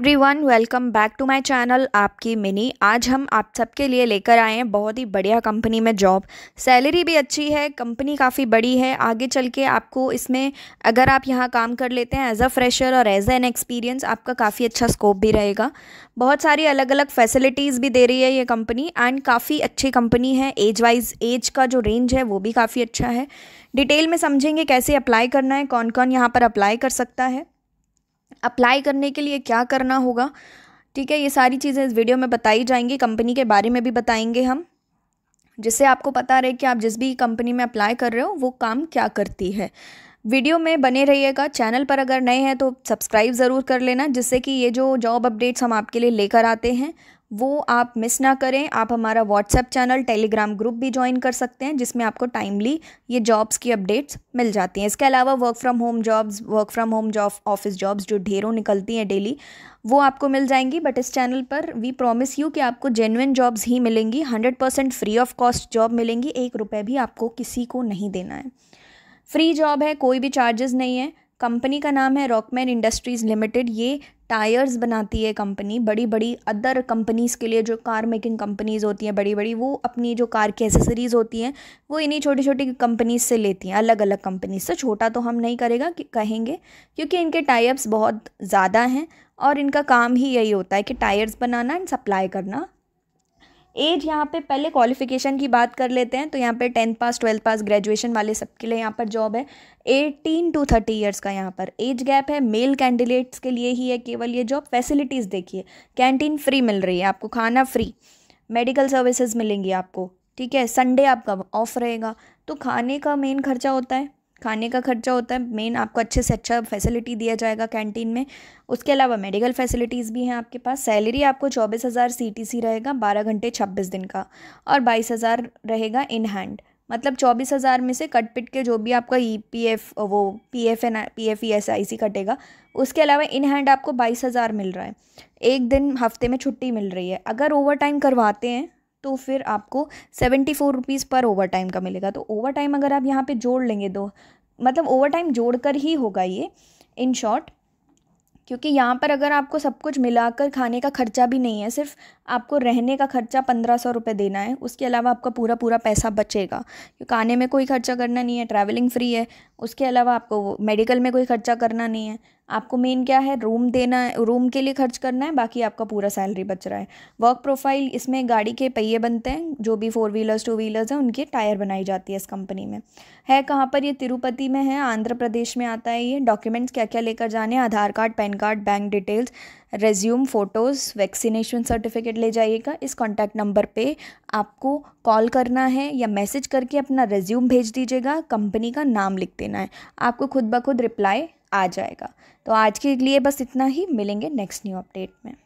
every everyone welcome back to my channel आपकी मिनी आज हम आप सबके लिए लेकर आए हैं बहुत ही बढ़िया कंपनी में जॉब सैलरी भी अच्छी है कंपनी काफ़ी बड़ी है आगे चल के आपको इसमें अगर आप यहाँ काम कर लेते हैं एज अ फ्रेशर और एज एन एक्सपीरियंस आपका काफ़ी अच्छा स्कोप भी रहेगा बहुत सारी अलग अलग फैसिलिटीज़ भी दे रही है ये कंपनी एंड काफ़ी अच्छी कंपनी है एज वाइज एज का जो रेंज है वो भी काफ़ी अच्छा है डिटेल में समझेंगे कैसे अप्लाई करना है कौन कौन यहाँ पर अप्लाई कर सकता है अप्लाई करने के लिए क्या करना होगा ठीक है ये सारी चीज़ें इस वीडियो में बताई जाएंगी कंपनी के बारे में भी बताएंगे हम जिससे आपको पता रहे कि आप जिस भी कंपनी में अप्लाई कर रहे हो वो काम क्या करती है वीडियो में बने रहिएगा चैनल पर अगर नए हैं तो सब्सक्राइब ज़रूर कर लेना जिससे कि ये जो जॉब अपडेट्स हम आपके लिए लेकर आते हैं वो आप मिस ना करें आप हमारा व्हाट्सएप चैनल टेलीग्राम ग्रुप भी ज्वाइन कर सकते हैं जिसमें आपको टाइमली ये जॉब्स की अपडेट्स मिल जाती हैं इसके अलावा work from home jobs work from home job office jobs जो ढेरों निकलती हैं डेली वो आपको मिल जाएंगी बट इस चैनल पर वी प्रॉमिस यू कि आपको जेनुइन जॉब्स ही मिलेंगी hundred percent free of cost job मिलेंगी एक रुपये भी आपको किसी को नहीं देना है फ्री जॉब है कोई भी चार्जेस नहीं है कंपनी का नाम है रॉकमैन इंडस्ट्रीज़ लिमिटेड ये टायर्स बनाती है कंपनी बड़ी बड़ी अदर कंपनीज़ के लिए जो कार मेकिंग कंपनीज़ होती हैं बड़ी बड़ी वो अपनी जो कार की एसेसरीज़ होती हैं वो इन्हीं छोटी छोटी कंपनीज़ से लेती हैं अलग अलग कंपनीज से छोटा तो हम नहीं करेगा कि कहेंगे क्योंकि इनके टायर्स बहुत ज़्यादा हैं और इनका काम ही यही होता है कि टायर्स बनाना एंड सप्लाई करना एज यहाँ पे पहले क्वालिफिकेशन की बात कर लेते हैं तो यहाँ पे tenth pass twelfth pass graduation वाले सबके लिए यहाँ पर जॉब है एटीन टू थर्टी ईयर्स का यहाँ पर एज गैप है मेल कैंडिडेट्स के लिए ही है केवल ये जॉब फैसिलिटीज़ देखिए कैंटीन फ्री मिल रही है आपको खाना फ्री मेडिकल सर्विसेज मिलेंगी आपको ठीक है संडे आपका ऑफ रहेगा तो खाने का मेन खर्चा होता है खाने का खर्चा होता है मेन आपको अच्छे से अच्छा फैसिलिटी दिया जाएगा कैंटीन में उसके अलावा मेडिकल फैसिलिटीज़ भी हैं आपके पास सैलरी आपको चौबीस हज़ार सी टी सी रहेगा बारह घंटे छब्बीस दिन का और बाईस हज़ार रहेगा इन हैंड मतलब चौबीस हज़ार में से कट पिट के जो भी आपका ई पी एफ वो P F and P F E S I C कटेगा उसके अलावा इन हैंड आपको बाईस हज़ार मिल रहा है एक दिन हफ्ते में छुट्टी मिल रही है अगर ओवर टाइम करवाते हैं तो फिर आपको सेवेंटी फोर रुपीज़ पर ओवर टाइम का मिलेगा तो ओवर टाइम अगर आप यहाँ पे जोड़ लेंगे तो मतलब ओवर टाइम जोड़ कर ही होगा ये इन शॉर्ट क्योंकि यहाँ पर अगर आपको सब कुछ मिलाकर खाने का खर्चा भी नहीं है सिर्फ आपको रहने का खर्चा पंद्रह सौ रुपये देना है उसके अलावा आपका पूरा पूरा पैसा बचेगा क्योंकि आने में कोई खर्चा करना नहीं है ट्रैवलिंग फ्री है उसके अलावा आपको मेडिकल में कोई खर्चा करना नहीं है आपको मेन क्या है रूम देना है रूम के लिए खर्च करना है बाकी आपका पूरा सैलरी बच रहा है वर्क प्रोफाइल इसमें गाड़ी के पहिए बनते हैं जो भी फोर व्हीलर्स टू व्हीलर्स हैं उनके टायर बनाई जाती है इस कंपनी में है कहाँ पर ये तिरुपति में है आंध्र प्रदेश में आता है ये डॉक्यूमेंट्स क्या क्या लेकर जाने Aadhaar card PAN card bank details resume photos vaccination certificate ले जाइएगा इस कॉन्टैक्ट नंबर पर आपको कॉल करना है या मैसेज करके अपना रेज्यूम भेज दीजिएगा कंपनी का नाम लिख देना है आपको खुद ब खुद रिप्लाई आ जाएगा तो आज के लिए बस इतना ही मिलेंगे नेक्स्ट न्यू अपडेट में